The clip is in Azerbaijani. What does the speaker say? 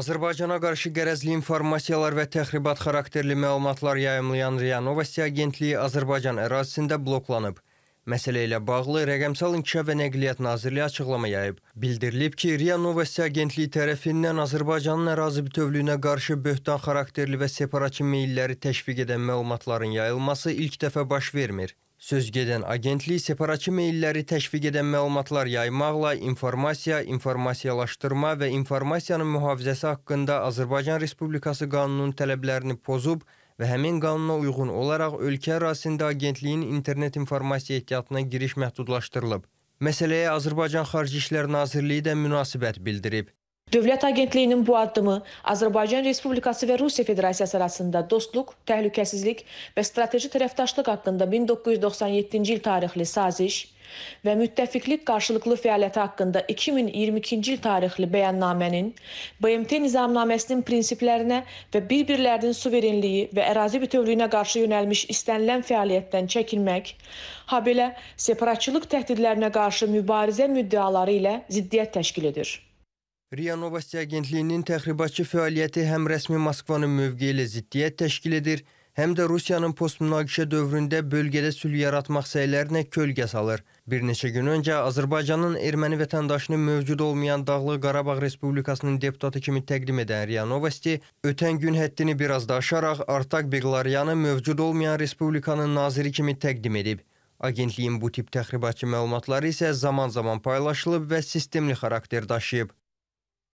Azərbaycana qarşı qərəzli informasiyalar və təxribat xarakterli məlumatlar yayımlayan RIA Novosti agentliyi Azərbaycan ərazisində bloklanıb. Məsələ ilə bağlı Rəqəmsal İnkişaf və Nəqliyyat Nazirliyi açıqlama yayıb. Bildirilib ki, RIA Novosti agentliyi tərəfindən Azərbaycanın ərazi bütövlüyünə qarşı böhtan xarakterli və separatçı meylləri təşviq edən məlumatların yayılması ilk dəfə baş vermir. Sözgedən agentlik separatçı meylləri təşviq edən məlumatlar yaymaqla informasiya, informasiyalaşdırma və informasiyanın mühafizəsi haqqında Azərbaycan Respublikası qanununun tələblərini pozub və həmin qanuna uyğun olaraq ölkə ərazisində agentliyin internet informasiya ehtiyatına giriş məhdudlaşdırılıb. Məsələyə Azərbaycan Xarici İşlər Nazirliyi də münasibət bildirib. Dövlət Agentliyinin bu addımı Azərbaycan Respublikası və Rusiya Federasiyası arasında dostluq, təhlükəsizlik və strateji tərəfdaşlıq haqqında 1997-ci il tarixli saziş və müttəfiqlik qarşılıqlı fəaliyyəti haqqında 2022-ci il tarixli bəyannamənin BMT nizamnaməsinin prinsiplərinə və bir-birlərinin suverenliyi və ərazi bütövlüyünə qarşı yönəlmiş istənilən fəaliyyətdən çəkinmək, habelə separatçılıq təhdidlərinə qarşı mübarizə müddəaları ilə ziddiyyət təşkil edir. Riya Novosti agentliyinin təxribatçı fəaliyyəti həm rəsmi Moskvanın mövqeyi ilə ziddiyyət təşkil edir, həm də Rusiyanın postmünaqişə dövründə bölgədə sülh yaratmaq səylərinə kölgə salır. Bir neçə gün öncə Azərbaycanın erməni vətəndaşını mövcud olmayan Dağlıq Qarabağ Respublikasının deputatı kimi təqdim edən Riya Novosti ötən gün həddini bir az da aşaraq Artak Beqlaryanı mövcud olmayan Respublikanın naziri kimi təqdim edib. Agentliyin bu tip təxribatçı məlumatları isə zaman-zaman paylaşılıb və sistemli xarakter daşıyıb.